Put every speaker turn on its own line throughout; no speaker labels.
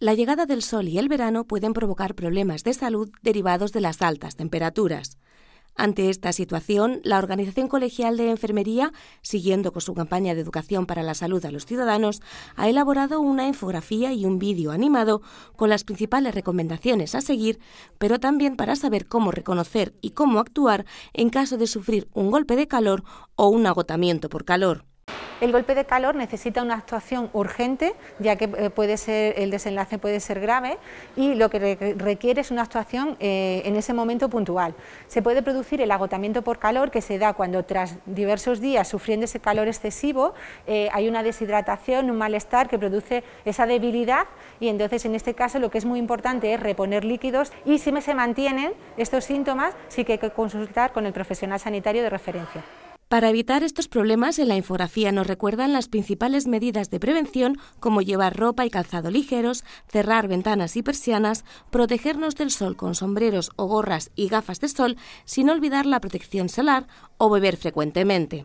La llegada del sol y el verano pueden provocar problemas de salud derivados de las altas temperaturas. Ante esta situación, la Organización Colegial de Enfermería, siguiendo con su campaña de educación para la salud a los ciudadanos, ha elaborado una infografía y un vídeo animado con las principales recomendaciones a seguir, pero también para saber cómo reconocer y cómo actuar en caso de sufrir un golpe de calor o un agotamiento por calor.
El golpe de calor necesita una actuación urgente, ya que eh, puede ser, el desenlace puede ser grave y lo que requiere es una actuación eh, en ese momento puntual. Se puede producir el agotamiento por calor que se da cuando tras diversos días sufriendo ese calor excesivo eh, hay una deshidratación, un malestar que produce esa debilidad y entonces en este caso lo que es muy importante es reponer líquidos y si se mantienen estos síntomas sí que hay que consultar con el profesional sanitario de referencia.
Para evitar estos problemas, en la infografía nos recuerdan las principales medidas de prevención como llevar ropa y calzado ligeros, cerrar ventanas y persianas, protegernos del sol con sombreros o gorras y gafas de sol, sin olvidar la protección solar o beber frecuentemente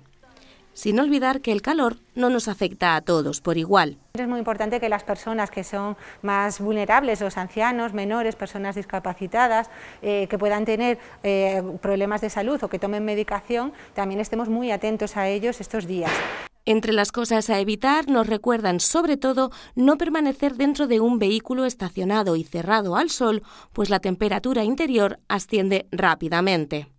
sin olvidar que el calor no nos
afecta a todos por igual. Es muy importante que las personas que son más vulnerables, los ancianos, menores, personas discapacitadas, eh, que puedan tener eh, problemas de salud o que tomen medicación, también estemos muy atentos a ellos estos días.
Entre las cosas a evitar nos recuerdan sobre todo no permanecer dentro de un vehículo estacionado y cerrado al sol, pues la temperatura interior
asciende rápidamente.